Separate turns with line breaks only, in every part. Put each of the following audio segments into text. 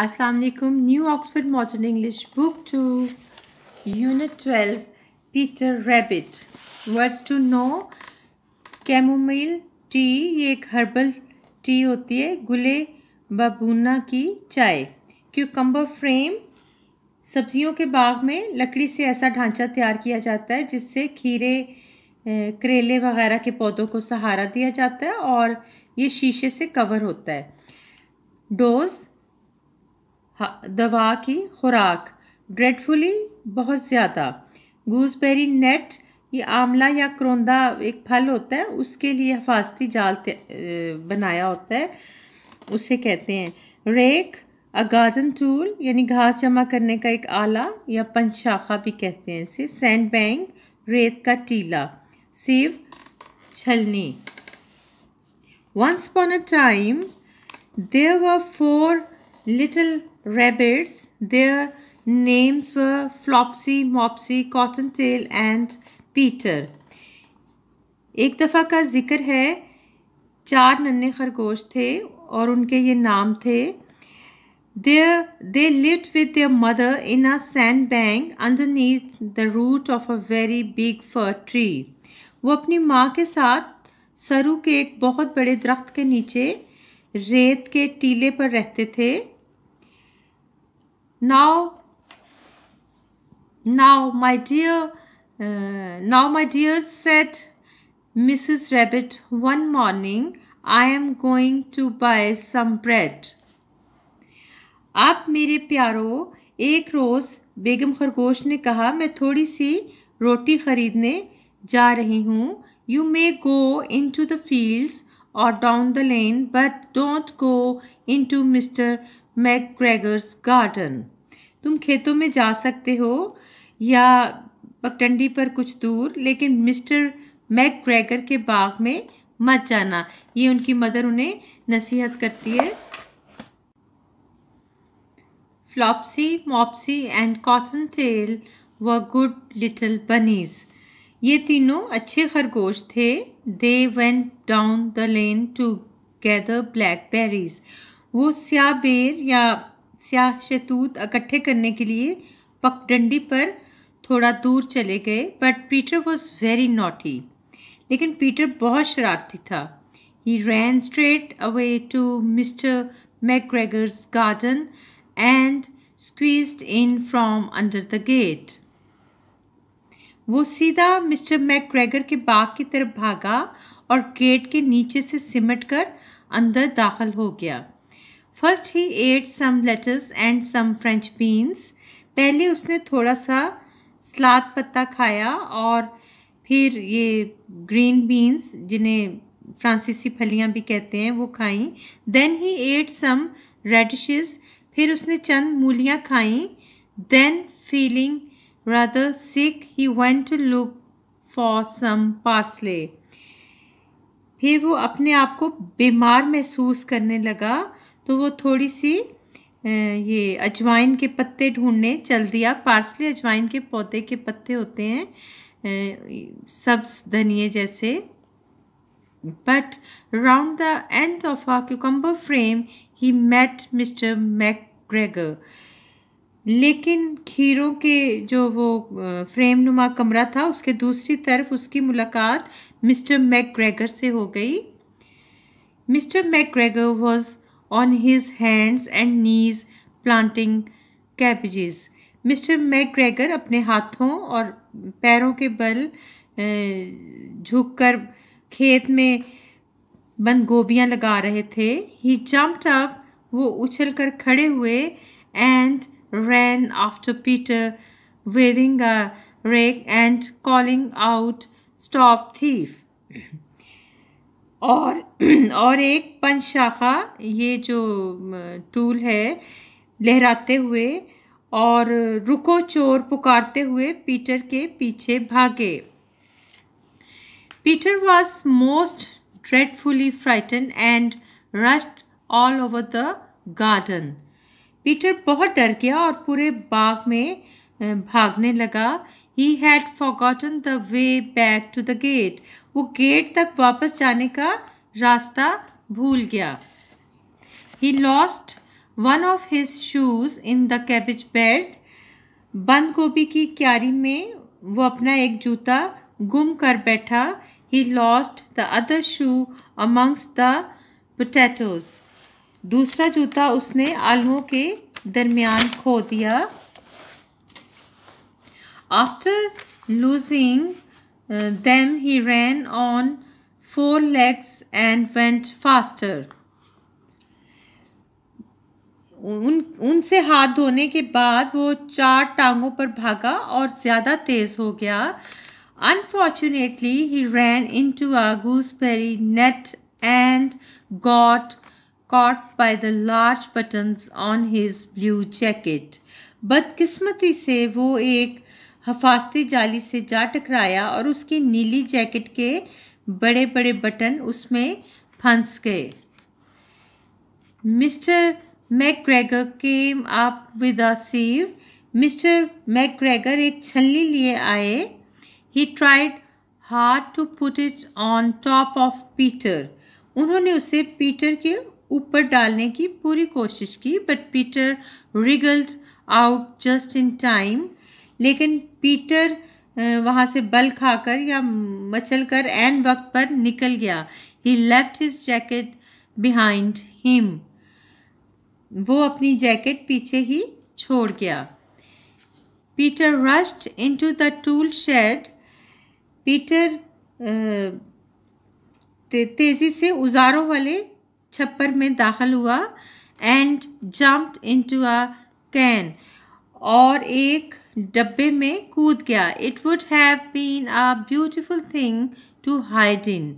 अस्सलाम वालेकुम new Oxford modern English book two unit twelve Peter rabbit words to know chamomile tea ये एक herbal tea होती है गुले बबूना की चाय क्यूकम्बर फ्रेम सब्जियों के बाग में लकड़ी से ऐसा ढांचा तैयार किया जाता है जिससे खीरे करेले वगैरह के पौधों को सहारा दिया जाता है और ये शीशे से कवर होता है डोज़ दवा की खुराक ड्रेडफुली बहुत ज़्यादा गूसबेरी नेट ये आंवला या करोंदा एक फल होता है उसके लिए हफाजती जाल बनाया होता है उसे कहते हैं रेक अ गार्डन टूल यानी घास जमा करने का एक आला या पंचाखा भी कहते हैं इसे सैंड बैंक रेत का टीला सेव छलनी once upon a time there were four little rabbits, their names were Flopsy, Mopsy, Cottontail and Peter. ek dafa ka zikr hai char nanne खरगोश the aur unke ye naam the There they lived with their mother in a sand bank underneath the root of a very big fir tree. wo apni maa ke sath सरू के एक बहुत बड़े दरख्त के नीचे रेत के टीले पर रहते थे Now, now, my dear, uh, now, my dear, said Mrs. Rabbit one morning, I am going to buy some bread. आप मेरे प्यारो एक रोज़ बेगम खरगोश ने कहा मैं थोड़ी सी रोटी खरीदने जा रही हूँ you may go into the fields और down the lane but don't go into Mr McGregor's garden तुम खेतों में जा सकते हो या पगटंडी पर कुछ दूर लेकिन मिस्टर मैक्रेगर के बाग में मत जाना ये उनकी मदर उन्हें नसीहत करती है Flopsy Mopsy and Cottontail व गुड लिटल बनीज़ ये तीनों अच्छे खरगोश थे they went down the lane to gather blackberries वो स्याह बेर या स्याह शतूत इकट्ठे करने के लिए पगडंडी पर थोड़ा दूर चले गए but Peter was very naughty लेकिन पीटर बहुत शरारती था he ran straight away to Mr McGregor's garden and squeezed in from under the gate वो सीधा मिस्टर मैक्रेगर के बाग की तरफ भागा और गेट के नीचे से सिमट कर अंदर दाखिल हो गया first he ate some lettuce and some French beans पहले उसने थोड़ा सा सलाद पत्ता खाया और फिर ये ग्रीन बीन्स जिन्हें फ्रांसीसी फलियां भी कहते हैं वो खाई देन ही एट सम रेडिशेस फिर उसने चंद मूलियाँ खाई then feeling rather sick he went to look for some parsley फिर वो अपने आप को बीमार महसूस करने लगा तो वो थोड़ी सी ये अजवाइन के पत्ते ढूंढने चल दिया पार्सली अजवाइन के पौधे के पत्ते होते हैं सब्ज धनिए जैसे but round the end of a cucumber frame he met Mr McGregor लेकिन खीरों के जो वो फ्रेम नुमा कमरा था उसके दूसरी तरफ उसकी मुलाकात मिस्टर मैकग्रेगर से हो गई Mr McGregor was on his hands and knees planting cabbages. Mr McGregor अपने हाथों और पैरों के बल झुककर खेत में बंद गोभियाँ लगा रहे थे ही जम्प्ड अप वो उछल कर खड़े हुए and ran after Peter waving a rake and calling out stop thief और और एक पंचशाखा ये जो टूल है लहराते हुए और रुको चोर पुकारते हुए पीटर के पीछे भागे Peter was most dreadfully frightened and rushed all over the garden Peter बहुत डर गया और पूरे बाग में भागने लगा he had forgotten the way back to the gate वो गेट तक वापस जाने का रास्ता भूल गया he lost one of his shoes in the cabbage bed बंद गोभी की क्यारी में वो अपना एक जूता गुम कर बैठा he lost the other shoe amongst the potatoes दूसरा जूता उसने आलुओं के दरमियान खो दिया After losing uh, them, he ran on four legs and went faster. उन उनसे हाथ धोने के बाद वो चार टांगों पर भागा और ज़्यादा तेज़ हो गया unfortunately he ran into a gooseberry net and got caught by the large buttons on his blue jacket बदकिस्मती से वो एक uh, हफास्ती जाली से जा टकराया और उसकी नीली जैकेट के बड़े बड़े बटन उसमें फंस गए mister McGregor came up with a sieve Mr McGregor एक छलनी लिए आए he tried hard to put it on top of Peter उन्होंने उसे पीटर के ऊपर डालने की पूरी कोशिश की but Peter wriggled out just in time लेकिन पीटर वहाँ से बल खाकर या मचल कर एन वक्त पर निकल गया he left his jacket behind him वो अपनी जैकेट पीछे ही छोड़ गया Peter into the tool shed Peter तेज़ी से उजारों वाले छप्पर में दाखिल हुआ and jumped to a can और एक डब्बे में कूद गया it would have been a beautiful thing to hide in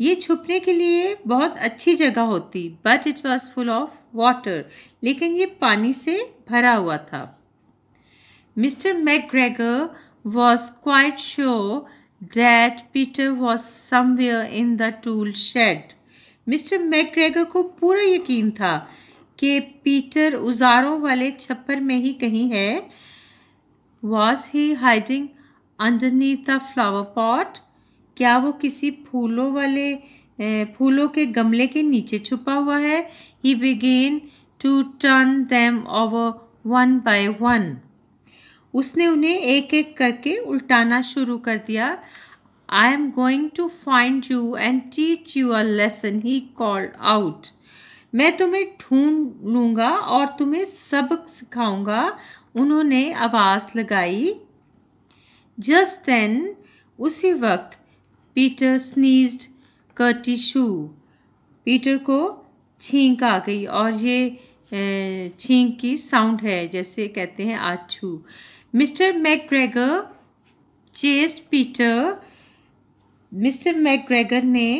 ये छुपने के लिए बहुत अच्छी जगह होती but it was full of water लेकिन ये पानी से भरा हुआ था Mr McGregor was quite sure that Peter was somewhere in the tool shed Mr McGregor को पूरा यकीन था कि पीटर उजारों वाले छप्पर में ही कहीं है was he hiding underneath the flower pot क्या वो किसी फूलों वाले फूलों के गमले के नीचे छुपा हुआ है he began to turn them over one by one उसने उन्हें एक एक करके उल्टाना शुरू कर दिया I am going to find you and teach you a lesson he called out मैं तुम्हें ढूंढ लूँगा और तुम्हें सबक सिखाऊंगा उन्होंने आवाज़ लगाई जस्ट देन उसी वक्त पीटर स्नीज्ड कर्टी शू पीटर को छींक आ गई और ये छींक की साउंड है जैसे कहते हैं आछू Mr McGregor chased Peter Mr McGregor ने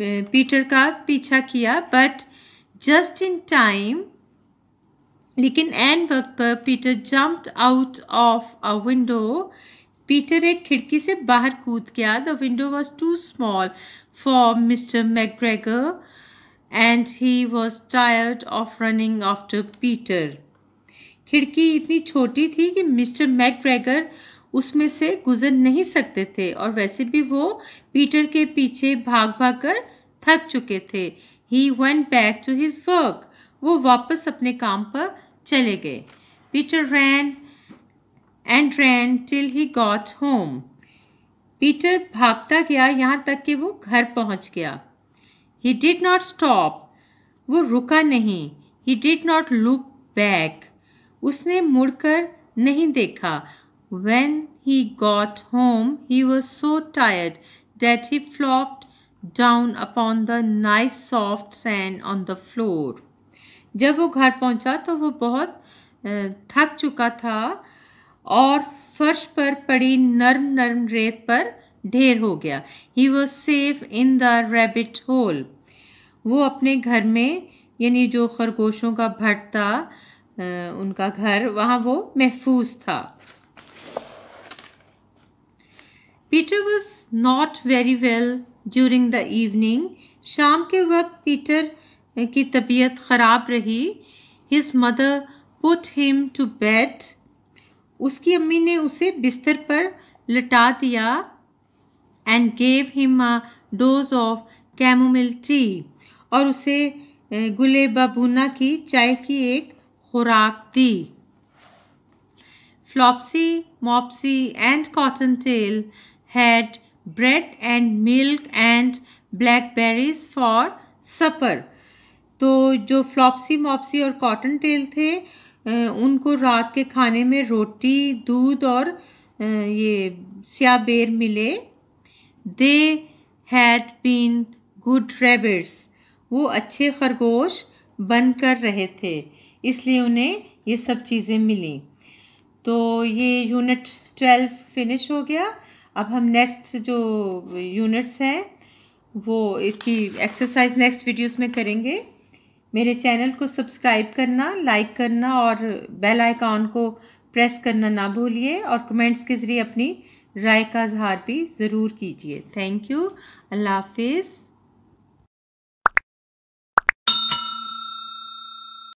पीटर का पीछा किया बट जस्ट इन टाइम लेकिन एन वक्त पर Peter jumped out of a window Peter एक खिड़की से बाहर कूद गया the window was too small for Mr McGregor and he was tired of running after Peter खिड़की इतनी छोटी थी कि मिस्टर मैग्रेगर उसमें से गुजर नहीं सकते थे और वैसे भी वो पीटर के पीछे भाग भाग कर थक चुके थे he went back to his work वो वापस अपने काम पर चले गए Peter ran and ran till he got home Peter भागता गया यहाँ तक कि वो घर पहुँच गया ही डिड नॉट स्टॉप वो रुका नहीं he did not look back उसने मुड़कर नहीं देखा When he got home, he was so tired that he flopped down upon the nice soft sand on the floor. जब वो घर पहुंचा तो वो बहुत थक चुका था और फर्श पर पड़ी नर्म नर्म रेत पर ढेर हो गया he was safe in the rabbit hole वो अपने घर में यानी जो खरगोशों का भट्ट था उनका घर वहाँ वो महफूज था Peter was not very well during the evening शाम के वक्त पीटर की तबीयत ख़राब रही his mother put him to bed उसकी अम्मी ने उसे बिस्तर पर लटा दिया and gave him a dose of camomile tea और उसे गुले बबूना की चाय की एक खुराक दी Flopsy Mopsy and Cottontail had bread and milk and blackberries for supper. तो जो फ्लॉपसी मॉपसी और कॉटन टेल थे उनको रात के खाने में रोटी दूध और ये स्या बेर मिले they had been good rabbits वो अच्छे खरगोश बन कर रहे थे इसलिए उन्हें ये सब चीज़ें मिली तो ये यूनिट ट्वेल्व फिनिश हो गया अब हम नेक्स्ट जो यूनिट्स हैं वो इसकी एक्सरसाइज नेक्स्ट वीडियोस में करेंगे मेरे चैनल को सब्सक्राइब करना लाइक करना और बेल आइकॉन को प्रेस करना ना भूलिए और कमेंट्स के ज़रिए अपनी राय का इजहार भी ज़रूर कीजिए थैंक यू अल्लाह हाफिज़